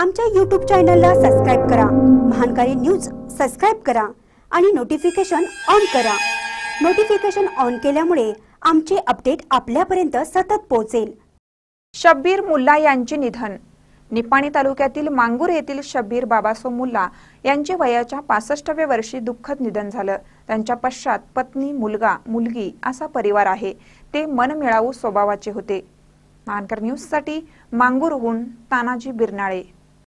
आमच्या यूट्यूब चॅनलला सबस्क्राईब करा महानकारी न्यूज सबस्क्राईब करा आणि नोटिफिकेशन ऑन करा नोटिफिकेशन ऑन केल्यामुळे आमचे अपडेट आपल्यापर्यंत सतत पोहोचेल शब्बीर मुल्ला यांचे निधन निपाणी तालुक्यातील मांगूर येथील शब्बीर बाबासो मुल्ला यांचे वयाच्या पासष्टव्या वर्षी दुःखद निधन झालं त्यांच्या पश्चात पत्नी मुलगा मुलगी असा परिवार आहे ते मनमिळावू स्वभावाचे होते मानकर न्यूजसाठी मांगूरहून तानाजी बिरनाळे